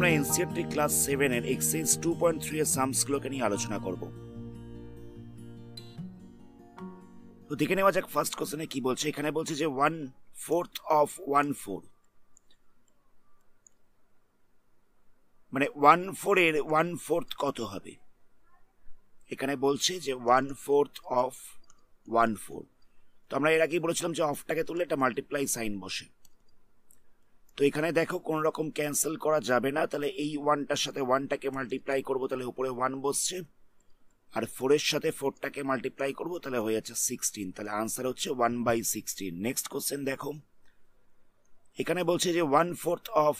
আমরা NCERT class seven এর এক্সচেঞ্জ টু পয়েন্ট থ্রি এর সামসগুলোকে নিয়ে আলোচনা করব তো দেখে নেওয়া যাক ফার্স্ট কোশ্চেনে কি বলছে এখানে বলছে যে one fourth of one four মানে ওয়ান ফোর এর ওয়ান ফোর্থ কত হবে এখানে বলছে যে one fourth of one four তো আমরা এর আগেই বলেছিলাম যে অফটাকে তুললে একটা মাল্টিপ্লাই সাইন বসে তো এখানে দেখো কোন রকম ক্যান্সেল করা যাবে না তাহলে এই ওয়ানটার সাথে ওয়ানটাকে মাল্টিপ্লাই করবো তাহলে উপরে ওয়ান বসছে আর ফোরের সাথে ফোরটাকে মাল্টিপ্লাই করবো তাহলে হয়ে যাচ্ছে সিক্সটিন তাহলে আনসার হচ্ছে one by sixteen next question দেখো এখানে বলছে যে one fourth of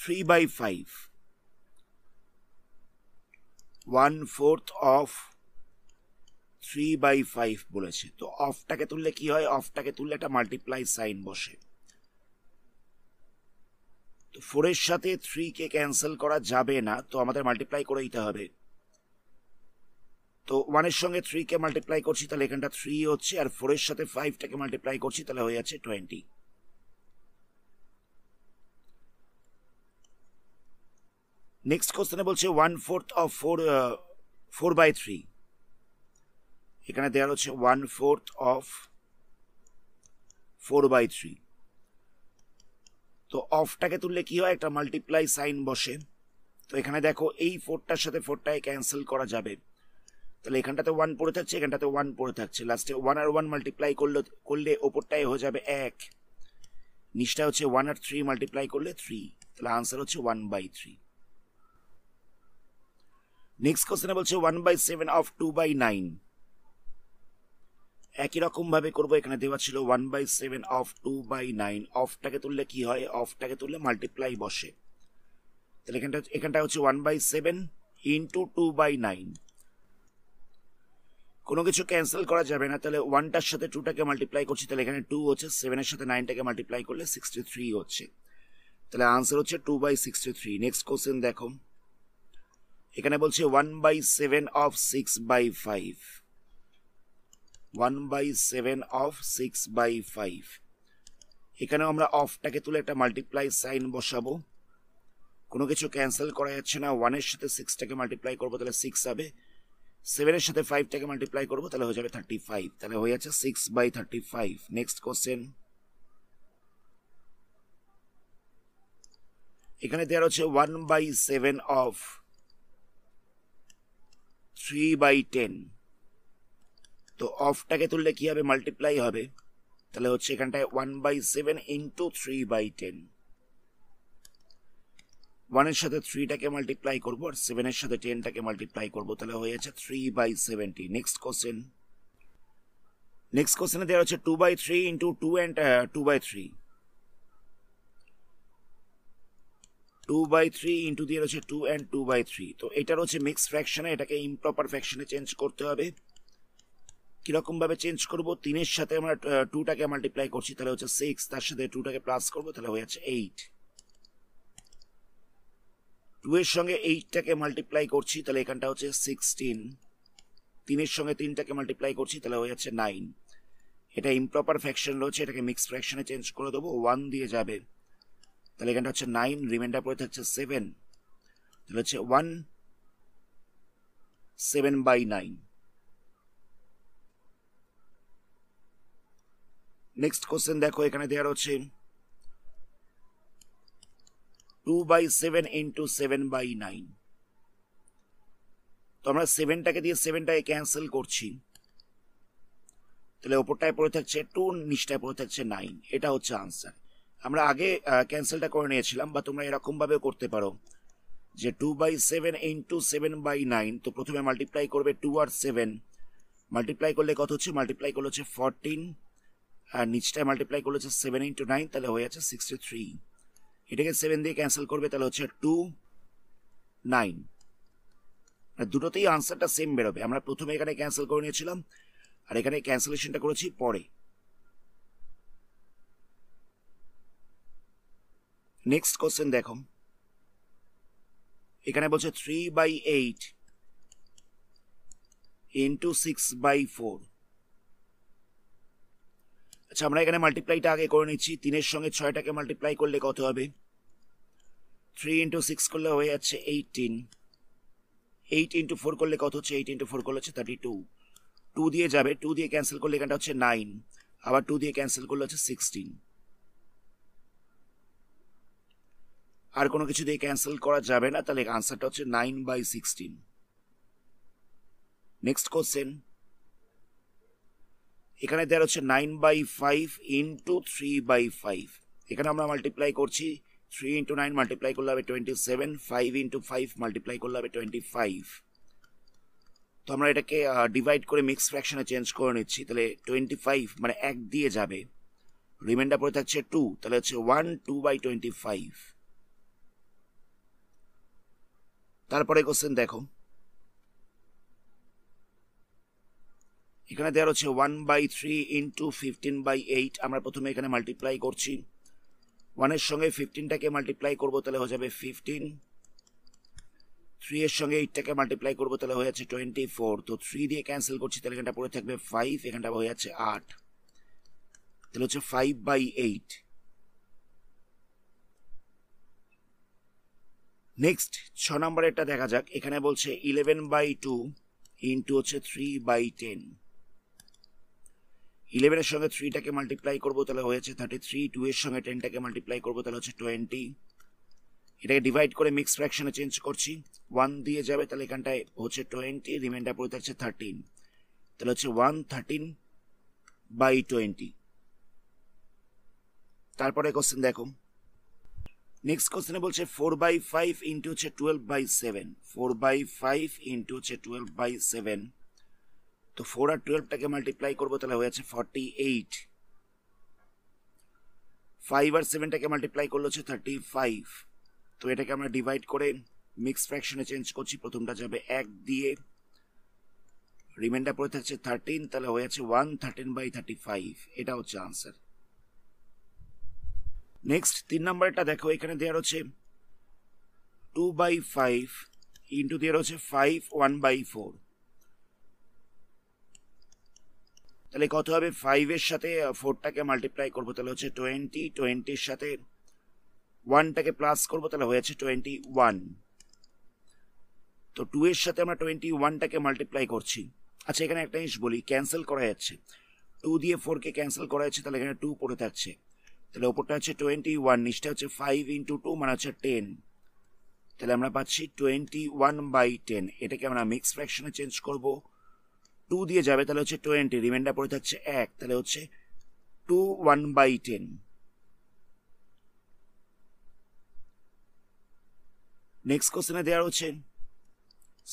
three by five one fourth of three by five বলেছে তো অফটাকে তুললে কি হয় অফটাকে তুললে একটা মাল্টিপ্লাই সাইন বসে তো ফোরের সাথে থ্রিকে ক্যান্সেল করা যাবে না তো আমাদের মাল্টিপ্লাই করে দিতে হবে তো ওয়ানের সঙ্গে থ্রিকে মাল্টিপ্লাই করছি তাহলে এখানটা থ্রি হচ্ছে আর ফোরের সাথে ফাইভটাকে মাল্টিপ্লাই করছি তাহলে হয়ে যাচ্ছে টোয়েন্টি নেক্সট কোশ্চেনে বলছে one fourth of four four by three এখানে দেওয়া হচ্ছে one fourth of four by three তো অফটাকে তুললে কি হয় একটা মাল্টিপ্লাই সাইন বসে তো এখানে দেখো এই ফোরটার সাথে ফোরটায় ক্যান্সেল করা যাবে তাহলে এখানটাতে ওয়ান পড়ে থাকছে এখানটাতে ওয়ান পড়ে থাকছে লাস্টে ওয়ান আর ওয়ান মাল্টিপ্লাই করলে করলে ওপরটায় হয়ে যাবে এক নিচটা হচ্ছে ওয়ান আর থ্রি মাল্টিপ্লাই করলে থ্রি তাহলে আনসার হচ্ছে ওয়ান বাই থ্রি নেক্সট কোশ্চেনে বলছে one by seven of two by nine একই রকমভাবে করব এখানে দেওয়া ছিল one by seven of two by nine অফটাকে তুললে কি হয় অফটাকে তুললে মাল্টিপ্লাই বসে তাহলে এখানটা এখানটা হচ্ছে one by seven into two by nine কোনো কিছু ক্যান্সেল করা যাবে না তাহলে ওয়ানটার সাথে টুটাকে মাল্টিপ্লাই করছি তাহলে এখানে টু হচ্ছে সেভেনের সাথে নাইনটাকে মাল্টিপ্লাই করলে 63 থ্রি হচ্ছে তাহলে आंसर হচ্ছে two by sixty three next question দেখো এখানে বলছে one by seven of six by five one by seven of six by five এখানেও আমরা অফটাকে তুলে একটা মাল্টিপ্লাই সাইন বসাবো কোনো কিছু ক্যান্সেল করা যাচ্ছে না ওয়ানের সাথে সিক্সটাকে মাল্টিপ্লাই করবো তাহলে সিক্স হবে সেভেনের সাথে ফাইভটাকে মাল্টিপ্লাই করবো তাহলে হয়ে যাবে থার্টি ফাইভ তাহলে হয়ে যাচ্ছে six by thirty five next question এখানে দেওয়া রয়েছে one by seven of three by ten তো অফটাকে তুললে কী হবে মাল্টিপ্লাই হবে তাহলে হচ্ছে এখানটায় one by seven into three by ten ওয়ানের সাথে থ্রিটাকে মাল্টিপ্লাই করবো আর সেভেনের সাথে টেনটাকে মাল্টিপ্লাই করবো তাহলে হয়ে যাচ্ছে three by seventy next question next কোশ্চেনে দেওয়া হচ্ছে two by three into two and two by three two by three into দিয়ে রয়েছে two and two by three তো এটা রয়েছে মিক্সড ফ্র্যাকশনে এটাকে ইমপ্রপার ফ্র্যাকশনে চেঞ্জ করতে হবে কীরকমভাবে চেঞ্জ করব তিনের সাথে আমরা টুটাকে মাল্টিপ্লাই করছি তাহলে হচ্ছে সিক্স তার সাথে টুটাকে প্লাস করব তাহলে হয়ে যাচ্ছে এইট টু এর সঙ্গে এইটটাকে মাল্টিপ্লাই করছি তাহলে এখানটা হচ্ছে সিক্সটিন তিনের সঙ্গে তিনটাকে মাল্টিপ্লাই করছি তাহলে হয়ে যাচ্ছে নাইন এটা ইমপ্রপার ফ্যাকশন রয়েছে এটাকে মিক্স ফ্র্যাকশনে চেঞ্জ করে দেবো ওয়ান দিয়ে যাবে তাহলে এখানটা হচ্ছে নাইন রিমাইন্ডার পরে থাকছে সেভেন তাহলে হচ্ছে one seven by nine next question দেখো এখানে দেওয়া রয়েছে two by seven into seven by nine তো আমরা সেভেনটাকে দিয়ে সেভেনটাকে ক্যান্সেল করছি তাহলে ওপরটায় পড়ে থাকছে টু নিচটায় পড়ে থাকছে নাইন এটা হচ্ছে আনসার আমরা আগে ক্যান্সেলটা করে নিয়েছিলাম বা তোমরা এরকমভাবেও করতে পারো যে two by seven into seven by nine তো প্রথমে মাল্টিপ্লাই করবে টু আর সেভেন মাল্টিপ্লাই করলে কত হচ্ছে মাল্টিপ্লাই করলে হচ্ছে ফরটিন আর নিচটায় মাল্টিপ্লাই করলে হচ্ছে সেভেন ইন্টু নাইন তাহলে হয়ে যাচ্ছে সিক্সটি থ্রি এটাকে সেভেন দিয়ে ক্যান্সেল করবে তাহলে হচ্ছে টু নাইন দুটোতেই আনসারটা সেম বেরোবে আমরা প্রথমে এখানে ক্যান্সেল করে নিয়েছিলাম আর এখানে ক্যান্সেলেশনটা করেছি পরে নেক্সট কোশ্চেন দেখো এখানে বলছে three by eight into six by four আচ্ছা আমরা এখানে মাল্টিপ্লাইটা আগে করে নিচ্ছি তিনের সঙ্গে ছয়টাকে মাল্টিপ্লাই করলে কত হবে থ্রি ইন্টু সিক্স করলে হয়ে যাচ্ছে এইটিন এইট ইন্টু ফোর করলে কত হচ্ছে এইট ইন্টু ফোর করলে হচ্ছে থার্টি টু টু দিয়ে যাবে টু দিয়ে ক্যান্সেল করলে এখানটা হচ্ছে নাইন আবার টু দিয়ে ক্যান্সেল করলে হচ্ছে সিক্সটিন আর কোনো কিছু দিয়ে ক্যান্সেল করা যাবে না তাহলে আনসারটা হচ্ছে nine by sixteen next question এখানে দেওয়া হচ্ছে nine by five into three by five এখানে আমরা মাল্টিপ্লাই করছি থ্রি ইন্টু নাইন মাল্টিপ্লাই করলে হবে twenty seven five into five multiply করলে হবে টোয়েন্টি ফাইভ তো আমরা এটাকে ডিভাইড করে মিক্স ফ্র্যাকশনে চেঞ্জ করে নিচ্ছি তাহলে টোয়েন্টি ফাইভ মানে এক দিয়ে যাবে রিমাইন্ডার পরে থাকছে টু তাহলে হচ্ছে one two by twenty five তারপরে কোশ্চেন দেখো এখানে দেওয়া রয়েছে one by three into fifteen by eight আমরা প্রথমে এখানে মাল্টিপ্লাই করছি ওয়ানের সঙ্গে ফিফটিনটাকে মাল্টিপ্লাই করবো তাহলে হয়ে যাবে ফিফটিন থ্রি এর সঙ্গে এইটটাকে মাল্টিপ্লাই করবো তাহলে হয়ে যাচ্ছে টোয়েন্টি ফোর তো থ্রি দিয়ে ক্যান্সেল করছি তাহলে এখানটা পড়ে থাকবে ফাইভ এখানটা হয়ে যাচ্ছে আট তাহলে হচ্ছে ফাইভ বাই এইট নেক্সট ছ নম্বরেরটা দেখা যাক এখানে বলছে ইলেভেন বাই টু ইন্টু হচ্ছে থ্রি বাই টেন ইলেভেনের সঙ্গে থ্রিটাকে মাল্টিপ্লাই করবো তাহলে হয়েছে থার্টি থ্রি টু এর সঙ্গে টেনটাকে মাল্টিপ্লাই করবো তাহলে হচ্ছে টোয়েন্টি এটাকে ডিভাইড করে মিক্স ফ্র্যাকশনে চেঞ্জ করছি ওয়ান দিয়ে যাবে তাহলে এখানটায় হচ্ছে টোয়েন্টি রিমাইন্ডার পড়ে থাকছে থার্টিন তাহলে হচ্ছে ওয়ান থার্টিন বাই টোয়েন্টি তারপরে কোশ্চেন দেখো নেক্সট কোশ্চেনে বলছে ফোর বাই ফাইভ ইন্টু হচ্ছে twelve by seven four by five into হচ্ছে টুয়েলভ বাই সেভেন তো ফোর আর টুয়েলভটাকে মাল্টিপ্লাই করবো তাহলে হয়ে যাচ্ছে ফর্টি এইট ফাইভ আর সেভেনটাকে মাল্টিপ্লাই করলো হচ্ছে থার্টি ফাইভ তো এটাকে আমরা ডিভাইড করে মিক্স ফ্র্যাকশনে চেঞ্জ করছি প্রথমটা যাবে এক দিয়ে রিমাইন্ডার পড়ে থাকছে থার্টিন তাহলে হয়ে যাচ্ছে one thirteen by thirty five এটা হচ্ছে আনসার নেক্সট তিন নম্বরটা দেখো এখানে দেওয়া রয়েছে টু বাই ফাইভ ইন্টু দেওয়া রয়েছে ফাইভ ওয়ান বাই ফোর তাহলে কত হবে ফাইভের সাথে ফোরটাকে মাল্টিপ্লাই করবো তাহলে হচ্ছে টোয়েন্টি টোয়েন্টির সাথে ওয়ানটাকে প্লাস করবো তাহলে হয়ে যাচ্ছে টোয়েন্টি ওয়ান তো টু এর সাথে আমরা টোয়েন্টি ওয়ানটাকে মাল্টিপ্লাই করছি আচ্ছা এখানে একটা জিনিস বলি ক্যান্সেল করা যাচ্ছে টু দিয়ে ফোরকে ক্যান্সেল করা যাচ্ছে তাহলে এখানে টু পড়ে থাকছে তাহলে ওপরটা হচ্ছে টোয়েন্টি ওয়ান নিচটা হচ্ছে ফাইভ ইন্টু টু মানে হচ্ছে টেন তাহলে আমরা পাচ্ছি টোয়েন্টি ওয়ান বাই টেন এটাকে আমরা মিক্স ফ্র্যাকশনে চেঞ্জ করবো টু দিয়ে যাবে তাহলে হচ্ছে টোয়েন্টি রিমাইন্ডার পড়ে থাকছে এক তাহলে হচ্ছে two one by ten next কোশ্চেনে দেওয়া রয়েছে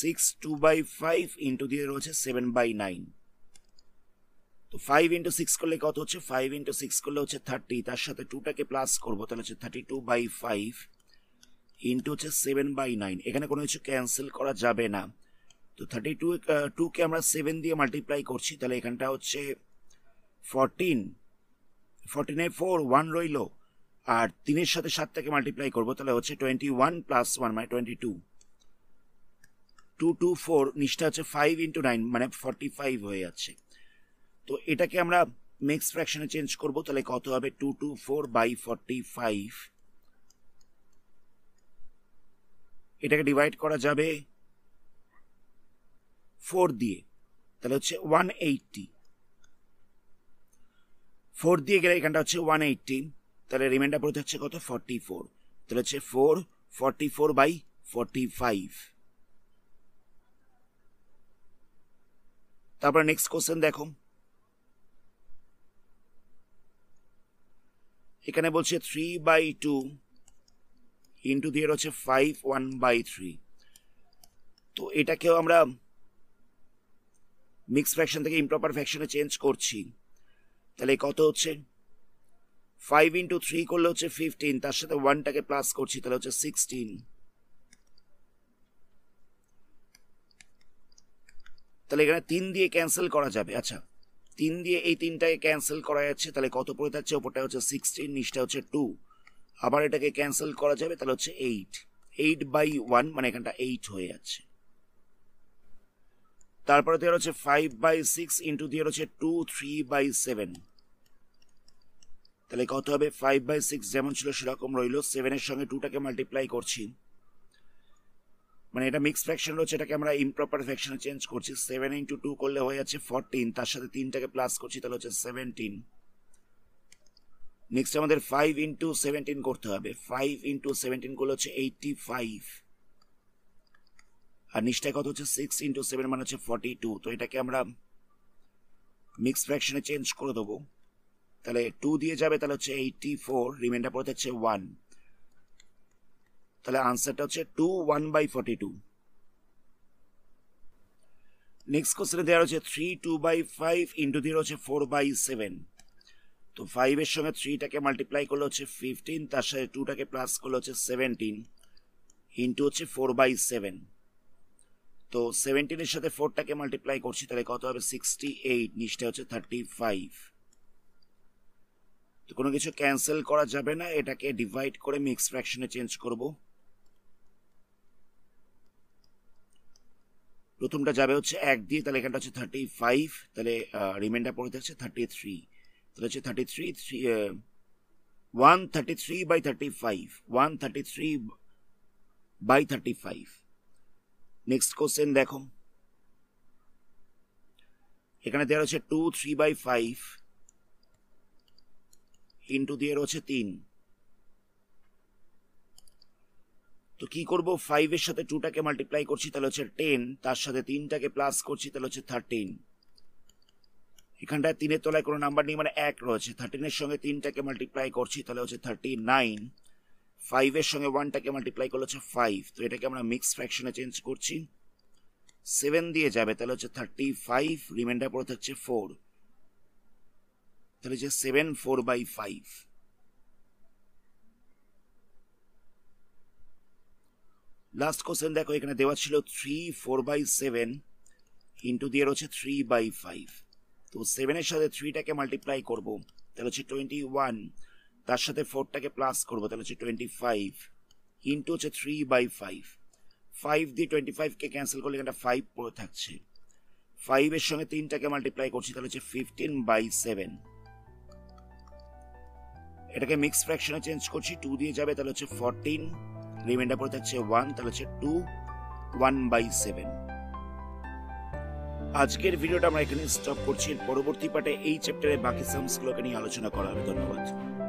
six two by five into দিয়ে রয়েছে সেভেন বাই নাইন তো ফাইভ ইন্টু সিক্স করলে কত হচ্ছে ফাইভ ইন্টু সিক্স করলে হচ্ছে থার্টি তার সাথে টুটাকে প্লাস করবো তাহলে হচ্ছে thirty two by five into হচ্ছে সেভেন বাই নাইন এখানে কোনো কিছু ক্যান্সেল করা যাবে না তো থার্টি টু টুকে আমরা সেভেন দিয়ে মাল্টিপ্লাই করছি তাহলে এখানটা হচ্ছে ফরটিন ফরটিনে ফোর ওয়ান রইল আর তিনের সাথে সাতটাকে মাল্টিপ্লাই করবো তাহলে হচ্ছে টোয়েন্টি ওয়ান প্লাস ওয়ান মানে twenty two two two four নিচটা হচ্ছে ফাইভ ইন্টু নাইন মানে ফর্টি ফাইভ হয়ে যাচ্ছে তো এটাকে আমরা নেক্সট ফ্র্যাকশনে চেঞ্জ করবো তাহলে কত হবে two two four by forty five এটাকে ডিভাইড করা যাবে ফোর দিয়ে তাহলে হচ্ছে ওয়ান এইটটি ফোর দিয়ে গেলে এখানটা হচ্ছে ওয়ান এইটটি তাহলে রিমাইন্ডার পড়তে হচ্ছে কত ফর্টি ফোর তাহলে হচ্ছে four forty four by forty five তারপরে নেক্সট কোশ্চেন দেখো এখানে বলছে থ্রি বাই টু ইন্টু দিয়ে হচ্ছে ফাইভ ওয়ান বাই থ্রি তো এটাকেও আমরা মিক্স ফ্র্যাকশন থেকে ইম্প্রপার ফ্র্যাকশনে চেঞ্জ করছি তাহলে কত হচ্ছে ফাইভ ইন্টু থ্রি করলে হচ্ছে ফিফটিন তার সাথে ওয়ানটাকে প্লাস করছি তাহলে হচ্ছে সিক্সটিন তাহলে এখানে তিন দিয়ে ক্যান্সেল করা যাবে আচ্ছা তিন দিয়ে এই তিনটাকে ক্যান্সেল করা যাচ্ছে তাহলে কত পড়ে থাকছে ওপরটা হচ্ছে সিক্সটিন নিচটা হচ্ছে টু আবার এটাকে ক্যান্সেল করা যাবে তাহলে হচ্ছে এইট এইট বাই ওয়ান মানে এখানটা এইট হয়ে যাচ্ছে তারপরে দেওয়া হচ্ছে ফাইভ বাই সিক্স ইন্টু দিয়ে হচ্ছে টু থ্রি বাই সেভেন তাহলে কত হবে ফাইভ বাই সিক্স যেমন ছিল সেরকম রইল সেভেনের সঙ্গে টুটাকে মাল্টিপ্লাই করছি মানে এটা মিক্স ফ্যাকশন রয়েছে এটাকে আমরা ইমপ্রপার ফ্যাকশনে চেঞ্জ করছি সেভেন ইন্টু টু করলে হয়ে যাচ্ছে ফোরটিন তার সাথে তিনটাকে প্লাস করছি তাহলে হচ্ছে সেভেন্টিন নেক্সট আমাদের ফাইভ ইন্টু সেভেন্টিন করতে হবে ফাইভ ইন্টু সেভেন্টিন করলে হচ্ছে এইটটি ফাইভ আর নিচটায় কত হচ্ছে সিক্স ইন্টু সেভেন মানে হচ্ছে ফর্টি টু তো এটাকে আমরা মিক্স ফ্র্যাকশনে চেঞ্জ করে দেবো তাহলে টু দিয়ে যাবে তাহলে হচ্ছে এইটি ফোর রিমাইন্ডার পরে হচ্ছে ওয়ান তাহলে আনসারটা হচ্ছে two one by forty two নেক্সট কোশ্চেনে দেওয়া রয়েছে three two by five into দিয়ে রয়েছে ফোর বাই সেভেন তো ফাইভের সঙ্গে থ্রিটাকে মাল্টিপ্লাই করলে হচ্ছে ফিফটিন তার সাথে টুটাকে প্লাস করলে হচ্ছে সেভেন্টিন ইন্টু হচ্ছে ফোর বাই সেভেন তো সেভেন্টিনের সাথে ফোরটাকে মাল্টিপ্লাই করছি তাহলে কত হবে সিক্সটি এইট নিচটা হচ্ছে থার্টি ফাইভ তো কোনো কিছু ক্যান্সেল করা যাবে না এটাকে ডিভাইড করে মিক্স ফ্র্যাকশনে চেঞ্জ করব প্রথমটা যাবে হচ্ছে এক দিয়ে তাহলে এখানটা হচ্ছে থার্টি ফাইভ তাহলে রিমাইন্ডার পড়ে থাকছে থার্টি থ্রি তাহলে হচ্ছে thirty three three one thirty three by thirty five one thirty three by thirty five next question দেখো এখানে দেওয়া রয়েছে two three by five into দিয়ে রয়েছে তিন তো কি করবো ফাইভের সাথে টুটাকে মাল্টিপ্লাই করছি তাহলে হচ্ছে টেন তার সাথে তিনটাকে প্লাস করছি তাহলে হচ্ছে থার্টিন এখানটায় তিনের তলায় কোনো নাম্বার নেই মানে এক রয়েছে থার্টিনের সঙ্গে তিনটাকে মাল্টিপ্লাই করছি তাহলে হচ্ছে থার্টি নাইন এর সঙ্গে টাকে মাল্টিপ্লাই করলে হচ্ছে 5 তো এটাকে আমরা মিক্স ফ্র্যাকশনে চেঞ্জ করছি 7 দিয়ে যাবে তাহলে হচ্ছে 35 রিমাইন্ডার পড়ে থাকছে 4 তাহলে যে 7 4 বাই ফাইভ লাস্ট কোশ্চেন দেখো এখানে দেওয়া ছিল three four by seven into দিয়ে রয়েছে থ্রি বাই ফাইভ তো সেভেনের সাথে থ্রিটাকে মাল্টিপ্লাই করবো তাহলে হচ্ছে টোয়েন্টি ওয়ান তার সাথে ফোরটাকে প্লাস করবো তাহলে হচ্ছে টোয়েন্টি ফাইভ ইন্টু হচ্ছে থ্রি বাই ফাইভ ফাইভ দিয়ে টোয়েন্টি ফাইভকে ক্যান্সেল করলে এখানটা ফাইভ পড়ে থাকছে ফাইভের সঙ্গে তিনটাকে মাল্টিপ্লাই করছি তাহলে হচ্ছে ফিফটিন বাই সেভেন এটাকে মিক্স ফ্র্যাকশনে চেঞ্জ করছি টু দিয়ে যাবে তাহলে হচ্ছে ফোরটিন রিমাইন্ডার পরে থাকছে ওয়ান তাহলে হচ্ছে টু ওয়ান বাই সেভেন আজকের ভিডিওটা আমরা এখানে স্টপ করছি পরবর্তী পাঠে এই চ্যাপ্টারে বাকি সামসগুলোকে নিয়ে আলোচনা করা হবে ধন্যবাদ